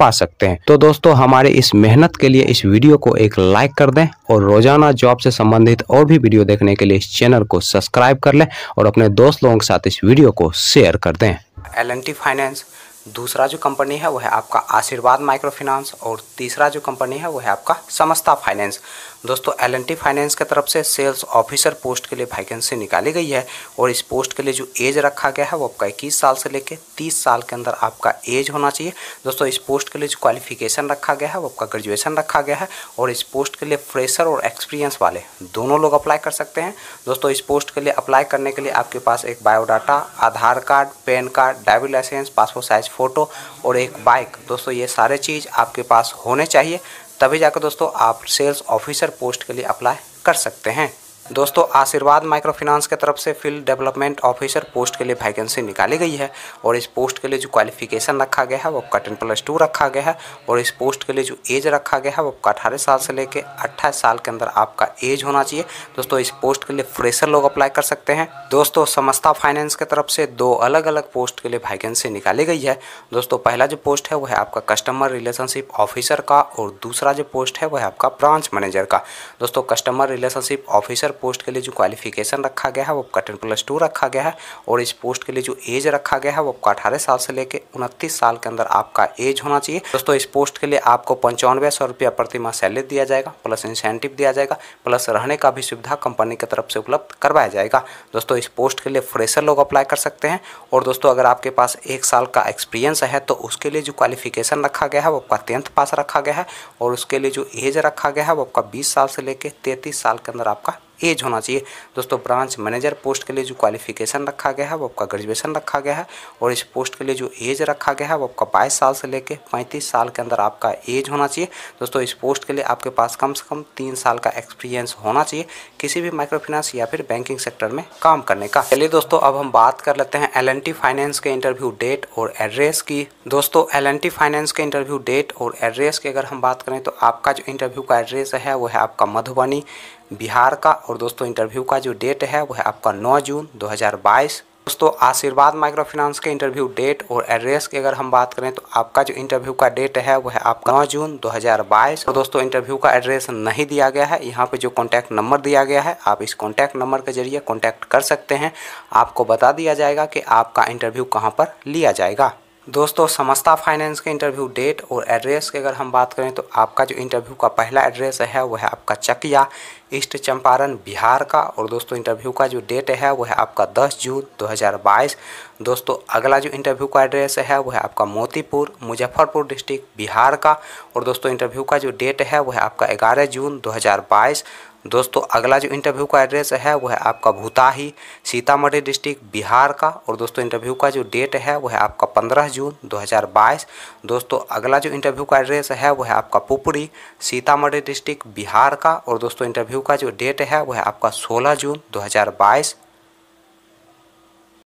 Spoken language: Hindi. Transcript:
पा सकते हैं तो दोस्तों हमारे इस मेहनत के लिए इस वीडियो को एक लाइक कर दें और रोजाना जॉब से संबंधित और भी वीडियो देखने के लिए इस चैनल को सब्सक्राइब कर लें और अपने दोस्त लोगों के साथ इस वीडियो को शेयर कर दें एल फाइनेंस दूसरा जो कंपनी है वह है आपका आशीर्वाद माइक्रो फाइनेंस और तीसरा जो कंपनी है वह है आपका समस्ता फाइनेंस दोस्तों एल फाइनेंस की तरफ से सेल्स ऑफिसर पोस्ट के लिए वैकेंसी निकाली गई है और इस पोस्ट के लिए जो एज रखा गया है वो आपका इक्कीस साल से लेकर तीस साल के अंदर आपका एज होना चाहिए दोस्तों इस पोस्ट के लिए जो क्वालिफिकेशन रखा गया है वो आपका ग्रेजुएसन रखा गया है और इस पोस्ट के लिए फ्रेशर और एक्सपीरियंस वाले दोनों लोग अप्लाई कर सकते हैं दोस्तों इस पोस्ट के लिए अप्लाई करने के लिए आपके पास एक biodata Aadhaar card PAN card driving licence passport size photo और एक बाइक दोस्तों ये सारे चीज़ आपके पास होने चाहिए तभी जाकर दोस्तों आप सेल्स ऑफिसर पोस्ट के लिए अप्लाई कर सकते हैं दोस्तों आशीर्वाद माइक्रो फाइनेंस की तरफ से फील्ड डेवलपमेंट ऑफिसर पोस्ट के लिए वैकेंसी निकाली गई है और इस पोस्ट के लिए जो क्वालिफिकेशन रखा गया है वो आपका प्लस टू रखा गया है और इस पोस्ट के लिए जो एज रखा गया है वो अठारह साल से लेकर अट्ठाईस साल के अंदर आपका एज होना चाहिए दोस्तों इस पोस्ट के लिए फ्रेशर लोग अप्लाई कर सकते हैं दोस्तों समस्ता फाइनेंस की तरफ से दो अलग अलग पोस्ट के लिए वैकेंसी निकाली गई है दोस्तों पहला जो पोस्ट है वह है आपका कस्टमर रिलेशनशिप ऑफिसर का और दूसरा जो पोस्ट है वह है आपका ब्रांच मैनेजर का दोस्तों कस्टमर रिलेशनशिप ऑफिसर पोस्ट के लिए जो क्वालिफिकेशन रखा गया है वो आपका टेन प्लस टू रखा गया है और इस पोस्ट के लिए जो एज रखा गया है वो आपका अठारह साल से लेकर उनतीस साल के अंदर आपका एज होना चाहिए दोस्तों इस पोस्ट के लिए आपको पंचानवे सौ रुपया प्रतिमा सैलरी दिया जाएगा प्लस इंसेंटिव दिया जाएगा प्लस रहने का भी सुविधा कंपनी की तरफ से उपलब्ध करवाया जाएगा दोस्तों इस पोस्ट के लिए फ्रेशर लोग अप्लाई कर सकते हैं और दोस्तों अगर आपके पास एक साल का एक्सपीरियंस है तो उसके लिए जो क्वालिफिकेशन रखा गया है वो आपका टेंथ पास रखा गया है और उसके लिए जो एज रखा गया है वो आपका बीस साल से लेकर तैंतीस साल के अंदर आपका एज होना चाहिए दोस्तों ब्रांच मैनेजर पोस्ट के लिए जो क्वालिफिकेशन रखा गया है वो आपका ग्रेजुएशन रखा गया है और इस पोस्ट के लिए जो एज रखा गया है वो आपका बाईस साल से लेकर पैंतीस साल के अंदर आपका एज होना चाहिए दोस्तों इस पोस्ट के लिए आपके पास कम से कम तीन साल का एक्सपीरियंस होना चाहिए किसी भी माइक्रो फाइनेंस या फिर बैंकिंग सेक्टर में काम करने का चलिए दोस्तों अब हम बात कर लेते हैं एल फाइनेंस के इंटरव्यू डेट और एड्रेस की दोस्तों एल फाइनेंस के इंटरव्यू डेट और एड्रेस की अगर हम बात करें तो आपका जो इंटरव्यू का एड्रेस है वो है आपका मधुबनी बिहार का और दोस्तों इंटरव्यू का जो डेट है वह आपका 9 जून 2022 दोस्तों आशीर्वाद माइक्रो फाइनेंस के इंटरव्यू डेट और एड्रेस की अगर हम बात करें तो आपका जो इंटरव्यू का डेट है वह आपका 9 जून 2022 और तो दोस्तों इंटरव्यू का एड्रेस नहीं दिया गया है यहाँ पे जो कॉन्टैक्ट नंबर दिया गया है आप इस कॉन्टैक्ट नंबर के जरिए कॉन्टैक्ट कर सकते हैं आपको बता दिया जाएगा कि आपका इंटरव्यू कहाँ पर लिया जाएगा दोस्तों समस्ता फाइनेंस के इंटरव्यू डेट और एड्रेस की अगर हम बात करें तो आपका जो इंटरव्यू का पहला एड्रेस है वह है आपका चकिया ईस्ट चंपारण बिहार का और दोस्तों इंटरव्यू का जो डेट है वह है आपका 10 जून 2022 दोस्तों अगला जो इंटरव्यू का एड्रेस है वह है आपका मोतीपुर मुजफ्फरपुर डिस्ट्रिक्ट बिहार का और दोस्तों इंटरव्यू का जो डेट है वह है आपका ग्यारह जून दो दोस्तों अगला जो इंटरव्यू का एड्रेस है वो है आपका भूताही सीतामढ़ी डिस्ट्रिक्ट बिहार का और दोस्तों इंटरव्यू का जो डेट है वो है आपका 15 जून 2022 दोस्तों अगला जो इंटरव्यू का एड्रेस है वो है आपका पुपरी सीतामढ़ी डिस्ट्रिक्ट बिहार का और दोस्तों इंटरव्यू का जो डेट है वह है आपका सोलह जून दो